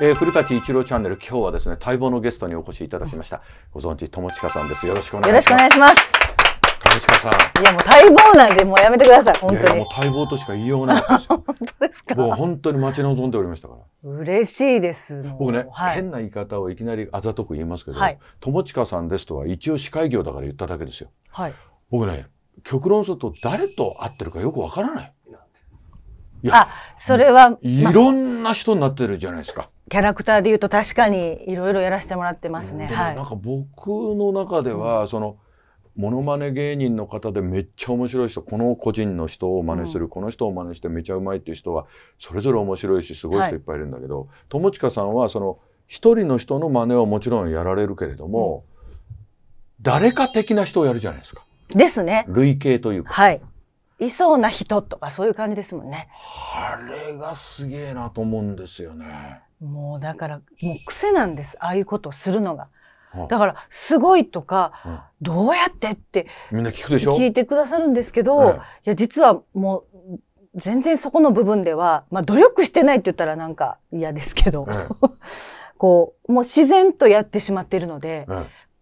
えー、古舘一郎チャンネル今日はですね待望のゲストにお越しいただきましたご存知友近さんですよろしくお願いします友近さんいやもう待望なんでもうやめてください本当にもう待望としか言いようがない 本当ですかもう本当に待ち望んでおりましたから嬉しいです僕ね、はい、変な言い方をいきなりあざとく言いますけど、はい、友近さんですとは一応司会業だから言っただけですよはい僕ね極論すると誰と会ってるかよくわからないいやあそれは、いろんな人になってるじゃないですかキャラクターで言うと確かにいろいろやらせてもらってますね。はい、なんか僕の中では、そのモノマネ芸人の方でめっちゃ面白い人この個人の人を真似する、うん、この人を真似してめちゃうまいっていう人はそれぞれ面白いしすごい人いっぱいいるんだけど、友近さんはその一人の人の真似はもちろんやられるけれども、うん、誰か的な人をやるじゃないですか。ですね。類型というか。はい。いそうな人とかそういう感じですもんね。あれがすげえなと思うんですよね。もうだからもう癖なんですああいうことをするのが。だから「すごい」とか、どうやって?」ってみんな聞くでしょ聞いてくださるんですけど、い、や実はもう全然そこの部分では、まあ、努力してないって言ったらなんか嫌ですけど、こうもう自然とやってしまっているので、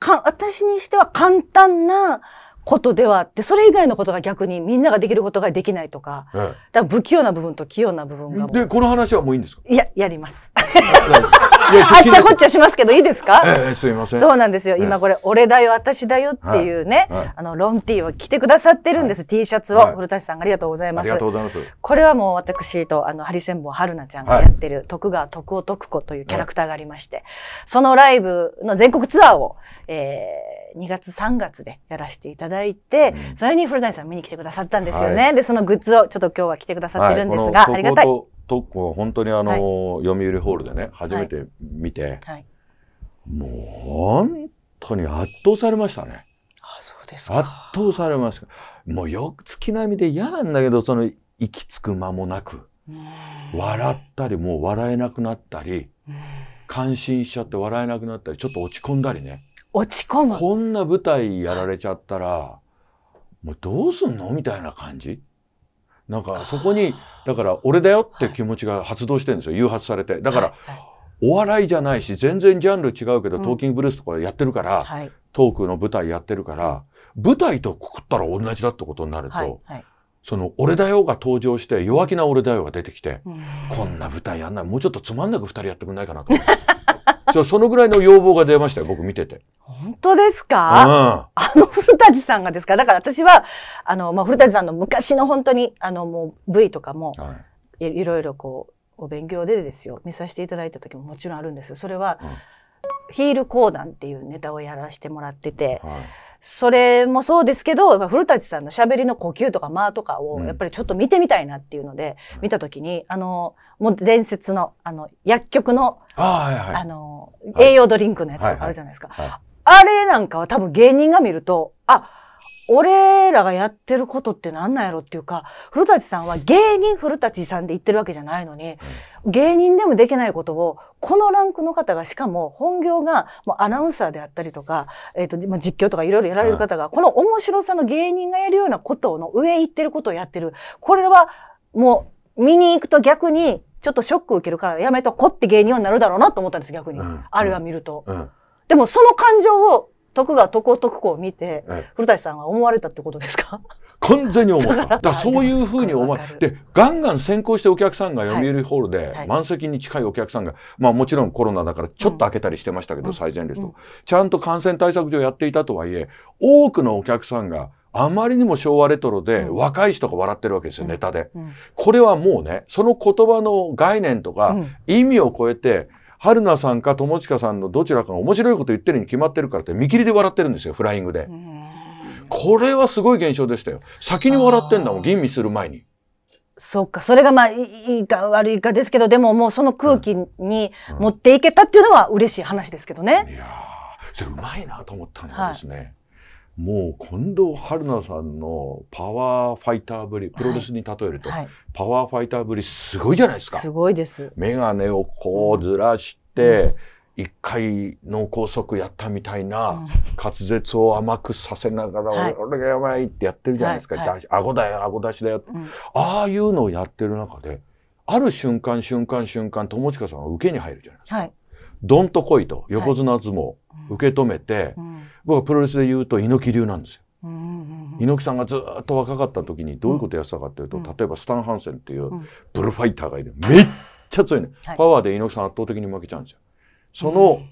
私にしては簡単なことではあって、それ以外のことが逆にみんなができることができないとか、ええ、だから不器用な部分と器用な部分が。で、この話はもういいんですかいや、やります。あっちゃこっちゃしますけど、いいですか、ええ、すいません。そうなんですよ。今これ、俺だよ、私だよっていうね、はいはい、あの、ロンティーを着てくださってるんです。はい、T シャツを。古舘さんありがとうございます。ありがとうございます。これはもう私と、あの、ハリセンボン春菜ちゃんがやってる、徳川徳男徳子というキャラクターがありまして、そのライブの全国ツアーを、えー、2月3月でやらせていただいて、うん、それに古谷さん見に来てくださったんですよね、はい、でそのグッズをちょっと今日は来てくださってるんですが、はい、ありがたい。と本当にあの、はい、読売ホールでね初めて見て、もう本当に圧倒されましたね。あそうです圧倒されましたもうよ月並みで嫌なんだけどその息つく間もなく笑ったりもう笑えなくなったり感心しちゃって笑えなくなったりちょっと落ち込んだりね。落ち込む。こんな舞台やられちゃったら、もうどうすんのみたいな感じなんかそこに、だから俺だよって気持ちが発動してるんですよ。誘発されて。だから、お笑いじゃないし、全然ジャンル違うけど、トーキングブルースとかやってるから、トークの舞台やってるから、舞台とくくったら同じだってことになると、その「俺だよ」が登場して弱気な「俺だよ」が出てきて、こんな舞台やんないもうちょっとつまんなく2人やってくんないかなと思って。そ そのぐらいの要望が出ましたよ、僕見てて。本当ですか、うん、あの古舘さんがですかだから私は、あの、まあ、古舘さんの昔の本当に、あの、もう V とかも、はい、いろいろこう、お勉強でですよ、見させていただいた時ももちろんあるんです。それは、うんヒール講談っていうネタをやらせてもらってて、はい、それもそうですけど、古舘さんのしゃべりの呼吸とか間とかを、やっぱりちょっと見てみたいなっていうので、うん、見たときに、あの、もう伝説の、あの、薬局の、あはいはい、あの、栄養ドリンクのやつとかあるじゃないですか。あれなんかは多分芸人が見ると、あ、俺らがやってることって何なんやろっていうか、古舘さんは芸人古舘さんで言ってるわけじゃないのに、芸人でもできないことを、このランクの方が、しかも本業がもうアナウンサーであったりとか、えっ、ー、と、まあ、実況とかいろいろやられる方が、この面白さの芸人がやるようなことの上行ってることをやってる。これは、もう、見に行くと逆に、ちょっとショック受けるからやめとこって芸人はなるだろうなと思ったんです、逆に。うん、あれは見ると。うんうんでもその感情を徳川徳男徳子を見て、古谷さんは思われたってことですか完全に思った。だからそういうふうに思って、ガンガン先行してお客さんが読売ホールで満席に近いお客さんが、まあもちろんコロナだからちょっと開けたりしてましたけど、最前列と。ちゃんと感染対策上やっていたとはいえ、多くのお客さんが、あまりにも昭和レトロで、若い人が笑ってるわけですよ、ネタで。これはもうね、その言葉の概念とか、意味を超えて、春菜さんか友近さんのどちらかが面白いこと言ってるに決まってるからって見切りで笑ってるんですよ、フライングで。これはすごい現象でしたよ。先に笑ってんだもん、吟味する前に。そうか、それがまあ、いいか悪いかですけど、でももうその空気に持っていけたっていうのは嬉しい話ですけどね。うんうん、いやそれうまいなと思ったんですね、はいもう近藤春菜さんのパワーファイターぶり、プロレスに例えると、はいはい、パワーファイターぶりすごいじゃないですか。すごいです。眼鏡をこうずらして、一、うん、回脳梗塞やったみたいな、滑舌を甘くさせながら、うん、俺がやばいってやってるじゃないですか。はい顎だよ、顎出しだよ、うん、ああいうのをやってる中で、ある瞬間瞬間瞬間友近さんは受けに入るじゃないですか。はいどんと来いと横綱相撲受け止めて、僕はプロレスで言うと猪木流なんですよ。猪木さんがずっと若かった時にどういうことやってたかっていうと、例えばスタン・ハンセンっていうブルファイターがいる、めっちゃ強いね、パワーで猪木さん圧倒的に負けちゃうんですよ。その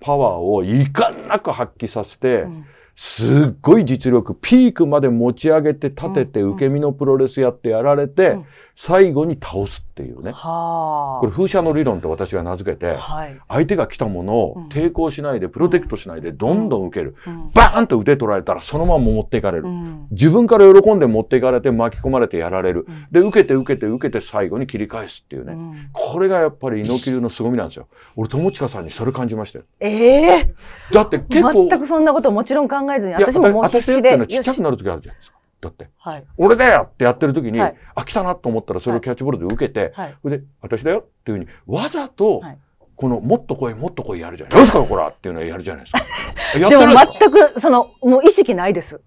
パワーをいかんなく発揮させて、すっごい実力ピークまで持ち上げて立てて受け身のプロレスやってやられて、最後に倒すっていうね。これ風車の理論と私が名付けて、はい、相手が来たものを抵抗しないで、プロテクトしないで、どんどん受ける。うんバーンと腕取られたらそのまま持っていかれる、うん、自分から喜んで持っていかれて巻き込まれてやられる。で、受けて受けて受けて最後に切り返すっていうね。これがやっぱり猪木流の凄みなんですよ。俺、友近さんにそれ感じましたよ。ええー、だって結構。全くそんなこともちろん考えずに、私ももう必死で。私っていうのはちっちゃくなる時あるじゃないですか。だって、はい、俺だよってやってる時に、はい、あ、来たなと思ったらそれをキャッチボールで受けて、はい、それで、私だよっていうふうに、わざと、はいこの、もっと来い、もっと来いやるじゃないですか。よしこらっていうのはやるじゃないですか。でも全く、その、もう意識ないです。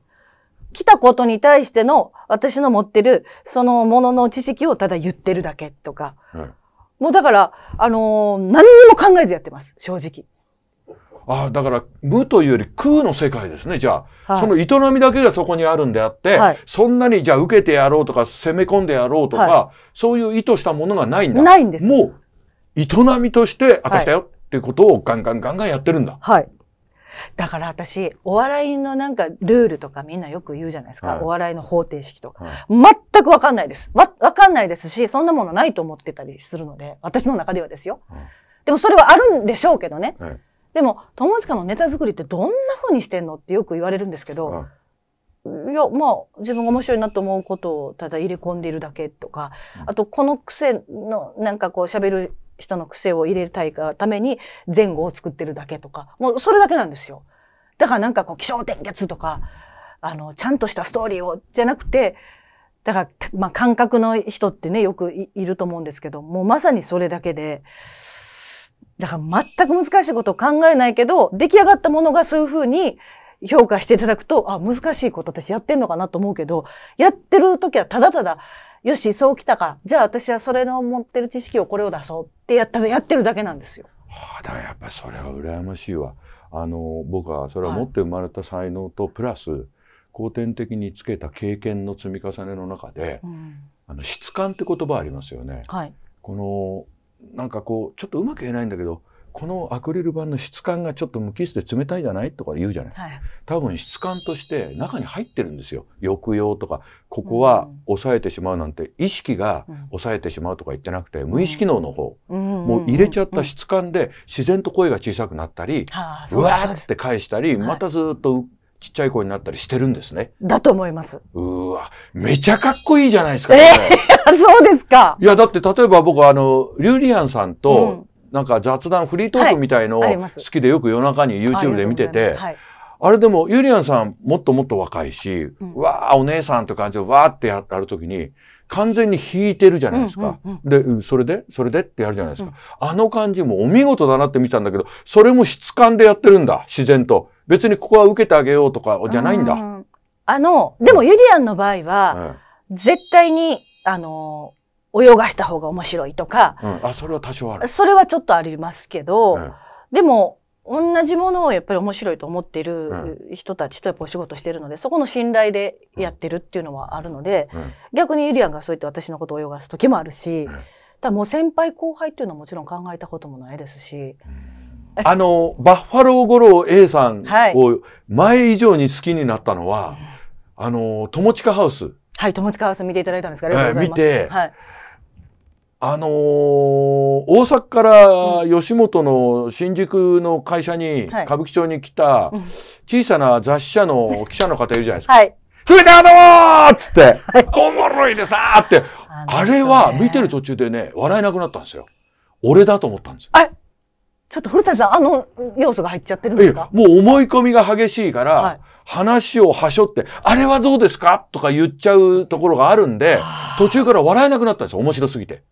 来たことに対しての、私の持ってる、そのものの知識をただ言ってるだけとか。もうだから、あのー、何にも考えずやってます、正直。ああ、だから、無というより空の世界ですね、じゃあ。はい、その営みだけがそこにあるんであって、はい、そんなにじゃあ受けてやろうとか、攻め込んでやろうとか、はい、そういう意図したものがないんだ。ないんです。もう、営みとして、私だよっていうことをガンガンガンガンやってるんだ。はい。だから私、お笑いのなんかルールとかみんなよく言うじゃないですか。はい、お笑いの方程式とか。はい、全くわかんないです。わ、わかんないですし、そんなものないと思ってたりするので、私の中ではですよ。はい、でもそれはあるんでしょうけどね。でも、友近のネタ作りってどんな風にしてんのってよく言われるんですけど、うん、いや、まあ、自分が面白いなと思うことをただ入れ込んでいるだけとか、あと、この癖の、なんかこう喋る人の癖を入れたいがために前後を作ってるだけとか、もうそれだけなんですよ。だからなんかこう、気象転結とか、あの、ちゃんとしたストーリーを、じゃなくて、だから、まあ、感覚の人ってね、よくいると思うんですけど、もうまさにそれだけで、だから全く難しいことを考えないけど、出来上がったものがそういうふうに評価していただくと、あ、難しいこと私やってんのかなと思うけど、やってる時はただただ、よし、そうきたか。じゃあ私はそれの持ってる知識をこれを出そうってやったらやってるだけなんですよ。はあ、だからやっぱそれは羨ましいわ。あの、僕はそれは持って生まれた才能と、プラス、はい、後天的につけた経験の積み重ねの中で、うん、あの質感って言葉ありますよね。はい、このなんかこうちょっとうまく言えないんだけどこのアクリル板の質感がちょっと無機質で冷たいじゃないとか言うじゃない、はい、多分質感として中に入ってるんですよ抑揚とかここは抑えてしまうなんて、意識が抑えてしまうとか言ってなくて、無意識脳の方、うん、もう入れちゃった質感で自然と声が小さくなったり、うん、うわーって返したり、またずっとちっちゃい子になったりしてるんですね。だと思います。うわ、めちゃかっこいいじゃないですか、ね。えー、そうですか。いや、だって例えば僕あの、リュウリアンさんと、なんか雑談、フリートークみたいのを好きでよく夜中に YouTube で見てて、はいあれでも、ゆりやんさん、もっともっと若いし、うん、わあ、お姉さんって感じで、わーってやるときに、完全に引いてるじゃないですか。うんうんうん、で、それでそれでってやるじゃないですか、うん、あの感じもお見事だなって見たんだけど、それも質感でやってるんだ、自然と。別にここは受けてあげようとかじゃないんだ。あの、でもゆりやんの場合は、絶対に、あの、泳がした方が面白いとか、うん、あそれは多少ある。それはちょっとありますけど、でも、同じものをやっぱり面白いと思っている人たちとやっぱお仕事してるので、そこの信頼でやってるっていうのはあるので、うん逆にゆりやんがそうやって私のことを泳がす時もあるし、うん、ただもう先輩後輩っていうのはもちろん考えたこともないですし、あの、バッファロー五郎 A さんを前以上に好きになったのは、あの、友近ハウス。はい、友近ハウス見ていただいたんですかね。見て、はい、あのー、大阪から吉本の新宿の会社に、歌舞伎町に来た小さな雑誌社の 記者の方いるじゃないですか。はい。それであのーっつって、おもろいでさーって、あれは見てる途中でね、笑えなくなったんですよ。俺だと思ったんですよ。ちょっと古田さん、あの要素が入っちゃってるんですかもう思い込みが激しいから、はい、話をはしょって、あれはどうですかとか言っちゃうところがあるんで、途中から笑えなくなったんですよ。面白すぎて。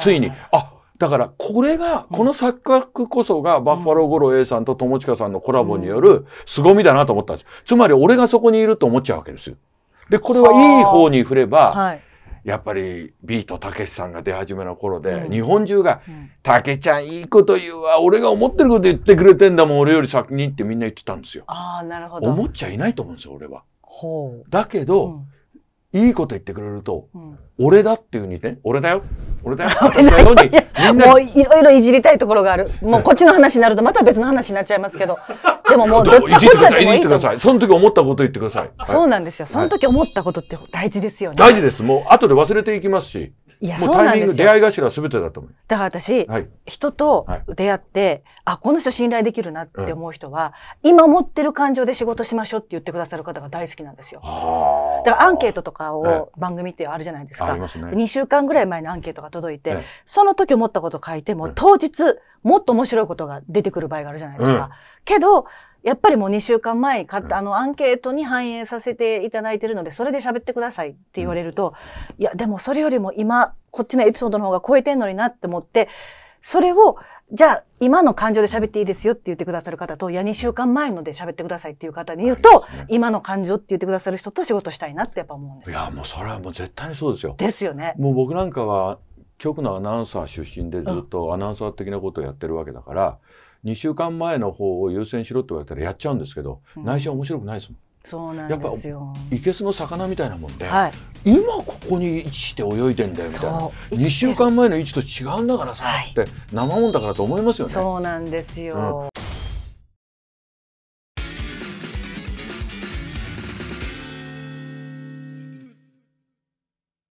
ついに。あ、だから、これが、この錯覚こそが、バッファローゴロ A さんと友近さんのコラボによる凄みだなと思ったんです。つまり、俺がそこにいると思っちゃうわけですよ。で、これはいい方に振れば、はいやっぱりビートたけしさんが出始めの頃で、うん、日本中が「た、う、け、ん、ちゃんいいこと言うわ俺が思ってること言ってくれてんだもん俺より先に」ってみんな言ってたんですよ。あなるほど思っちゃいないと思うんですよ俺は。ほうだけど、うん、いいこと言ってくれると、うん、俺だっていうふうにね俺だよ俺だよ。もういろいろいじりたいところがある。もうこっちの話になるとまた別の話になっちゃいますけど。でももうどっちこっちゃてもいいその時思ったこと言ってください。そうなんですよ。その時思ったことって大事ですよね。大事です。もう後で忘れていきますし。いや、そうなんですよ。出会い頭すべてだと思う。だから私、人と出会って、あ、この人信頼できるなって思う人は、今持ってる感情で仕事しましょうって言ってくださる方が大好きなんですよ。だからアンケートとかを番組ってあるじゃないですか。ありますね。2週間ぐらい前にアンケートが届いて、その時思ったこと書いても、当日、もっと面白いことが出てくる場合があるじゃないですか。けど、やっぱりもう2週間前買ったあのアンケートに反映させていただいてるので、それで喋ってくださいって言われると、いや、でもそれよりも今、こっちのエピソードの方が超えてんのになって思って、それを、じゃあ、今の感情で喋っていいですよって言ってくださる方と、いや、2週間前ので喋ってくださいっていう方に言うと、ね、今の感情って言ってくださる人と仕事したいなってやっぱ思うんです。いや、もうそれはもう絶対にそうですよ。ですよね。もう僕なんかは、局のアナウンサー出身でずっとアナウンサー的なことをやってるわけだから、うん、2週間前の方を優先しろって言われたらやっちゃうんですけど、内心は面白くないですもん。そうなんですよいけすの魚みたいなもんで、はい、今ここに位置して泳いでんだよみたいな2週間前の位置と違うんだからさ、はい、って生もんだからと思いますよねそうなんですよ、